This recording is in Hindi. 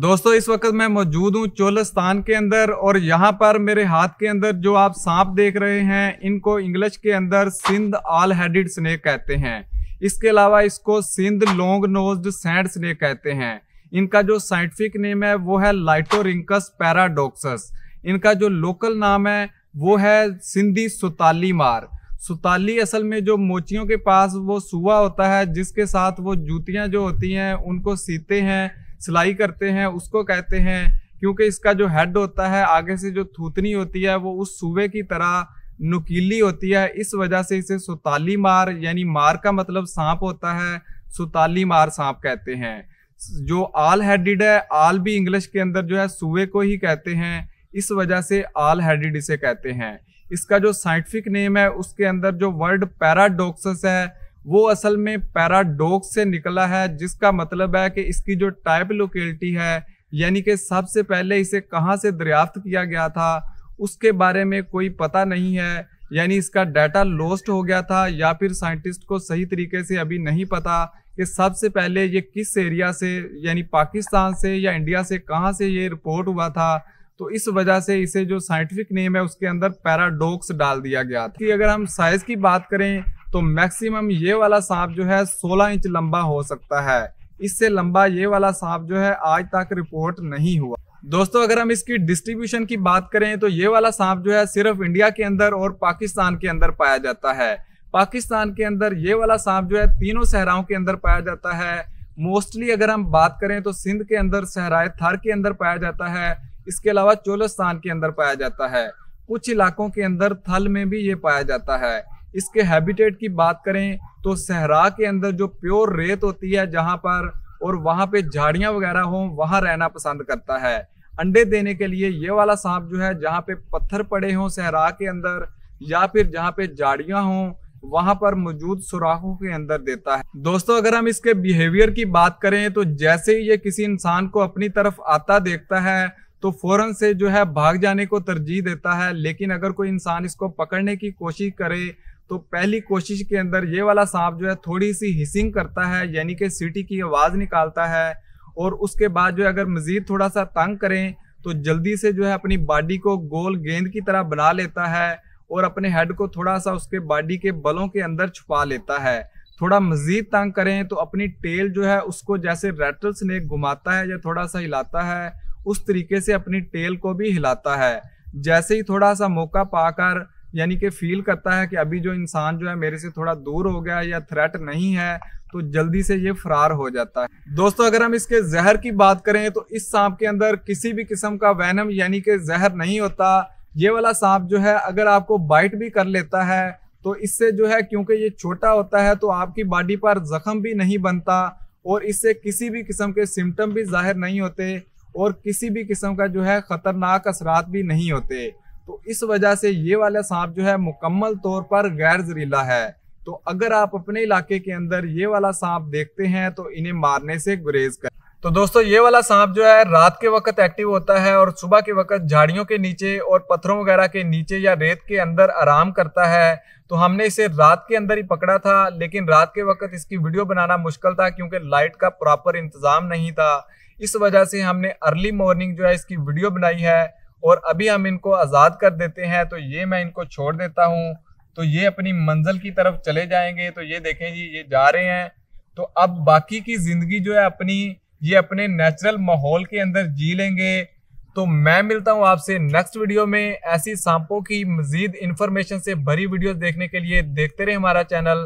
दोस्तों इस वक्त मैं मौजूद हूँ चोलस्तान के अंदर और यहाँ पर मेरे हाथ के अंदर जो आप सांप देख रहे हैं इनको इंग्लिश के अंदर सिंध आल हेडेड स्नेक कहते हैं इसके अलावा इसको Sindh long nosed sand snake कहते हैं इनका जो साइंटिफिक नेम है वो है लाइटोरिंकस पैराडोक्सस इनका जो लोकल नाम है वो है सिंधी सुताली मार सुताली असल में जो मोचियों के पास वो सुआ होता है जिसके साथ वो जूतियाँ जो होती हैं उनको सीते हैं सिलाई करते हैं उसको कहते हैं क्योंकि इसका जो हेड होता है आगे से जो थूतनी होती है वो उस सूबे की तरह नुकीली होती है इस वजह से इसे सुताली मार यानी मार का मतलब सांप होता है सुताली मार सांप कहते हैं जो आल हेडिड है आल भी इंग्लिश के अंदर जो है सूबे को ही कहते हैं इस वजह से आल हेडिड इसे कहते हैं इसका जो साइंटिफिक नेम है उसके अंदर जो वर्ड पैराडोक्सस है वो असल में पैराडोक्स से निकला है जिसका मतलब है कि इसकी जो टाइप लोकेलिटी है यानी कि सबसे पहले इसे कहाँ से दरियाफ्त किया गया था उसके बारे में कोई पता नहीं है यानी इसका डाटा लॉस्ट हो गया था या फिर साइंटिस्ट को सही तरीके से अभी नहीं पता कि सबसे पहले ये किस एरिया से यानी पाकिस्तान से या इंडिया से कहाँ से ये रिपोर्ट हुआ था तो इस वजह से इसे जो साइंटिफिक नेम है उसके अंदर पैराडोक्स डाल दिया गया था कि अगर हम साइज़ की बात करें तो मैक्सिमम ये वाला सांप जो है 16 इंच लंबा हो सकता है इससे लंबा ये वाला सांप जो है आज तक रिपोर्ट नहीं हुआ दोस्तों अगर हम इसकी डिस्ट्रीब्यूशन की बात करें तो ये वाला सांप जो है सिर्फ इंडिया के अंदर और पाकिस्तान के अंदर पाया जाता है पाकिस्तान के अंदर ये वाला सांप जो है तीनों सहराओं के अंदर पाया जाता है मोस्टली अगर हम बात करें तो सिंध के अंदर सहराए थर के अंदर पाया जाता है इसके अलावा चोलस्तान के अंदर पाया जाता है कुछ इलाकों के अंदर थल में भी ये पाया जाता है इसके हैबिटेट की बात करें तो सहरा के अंदर जो प्योर रेत होती है जहाँ पर और वहाँ पे झाड़ियाँ वगैरह हों वहाँ रहना पसंद करता है अंडे देने के लिए ये वाला सांप जो है जहाँ पे पत्थर पड़े हों सहरा के अंदर या फिर जहाँ पे झाड़ियाँ हों वहाँ पर मौजूद सुराखों के अंदर देता है दोस्तों अगर हम इसके बिहेवियर की बात करें तो जैसे ही ये किसी इंसान को अपनी तरफ आता देखता है तो फौरन से जो है भाग जाने को तरजीह देता है लेकिन अगर कोई इंसान इसको पकड़ने की कोशिश करे तो पहली कोशिश के अंदर ये वाला सांप जो है थोड़ी सी हिसिंग करता है यानी कि सीटी की आवाज़ निकालता है और उसके बाद जो है अगर मज़ीद थोड़ा सा तंग करें तो जल्दी से जो है अपनी बॉडी को गोल गेंद की तरह बना लेता है और अपने हेड को थोड़ा सा उसके बॉडी के बलों के अंदर छुपा लेता है थोड़ा मज़ीद तंग करें तो अपनी टेल जो है उसको जैसे रेटल स्नैक घुमाता है या थोड़ा सा हिलाता है उस तरीके से अपनी टेल को भी हिलाता है जैसे ही थोड़ा सा मौका पाकर यानी कि फील करता है कि अभी जो इंसान जो है मेरे से थोड़ा दूर हो गया या थ्रेट नहीं है तो जल्दी से ये फरार हो जाता है दोस्तों अगर हम इसके जहर की बात करें तो इस सांप के अंदर किसी भी किस्म का वैनम यानी कि जहर नहीं होता ये वाला सांप जो है अगर आपको बाइट भी कर लेता है तो इससे जो है क्योंकि ये छोटा होता है तो आपकी बॉडी पर जख्म भी नहीं बनता और इससे किसी भी किस्म के सिम्टम भी जाहिर नहीं होते और किसी भी किस्म का जो है ख़तरनाक असरात भी नहीं होते तो इस वजह से ये वाला सांप जो है मुकम्मल तौर पर गैर जहरीला है तो अगर आप अपने इलाके के अंदर ये वाला सांप देखते हैं तो इन्हें मारने से गुरेज कर तो दोस्तों ये वाला सांप जो है रात के वक्त एक्टिव होता है और सुबह के वक्त झाड़ियों के नीचे और पत्थरों वगैरह के नीचे या रेत के अंदर आराम करता है तो हमने इसे रात के अंदर ही पकड़ा था लेकिन रात के वक्त इसकी वीडियो बनाना मुश्किल था क्योंकि लाइट का प्रॉपर इंतज़ाम नहीं था इस वजह से हमने अर्ली मॉर्निंग जो है इसकी वीडियो बनाई है और अभी हम इनको आज़ाद कर देते हैं तो ये मैं इनको छोड़ देता हूँ तो ये अपनी मंजिल की तरफ चले जाएंगे तो ये देखें जी ये जा रहे हैं तो अब बाकी की ज़िंदगी जो है अपनी ये अपने नेचुरल माहौल के अंदर जी लेंगे तो मैं मिलता हूँ आपसे नेक्स्ट वीडियो में ऐसी सांपों की मजीद इंफॉर्मेशन से भरी वीडियोस देखने के लिए देखते रहे हमारा चैनल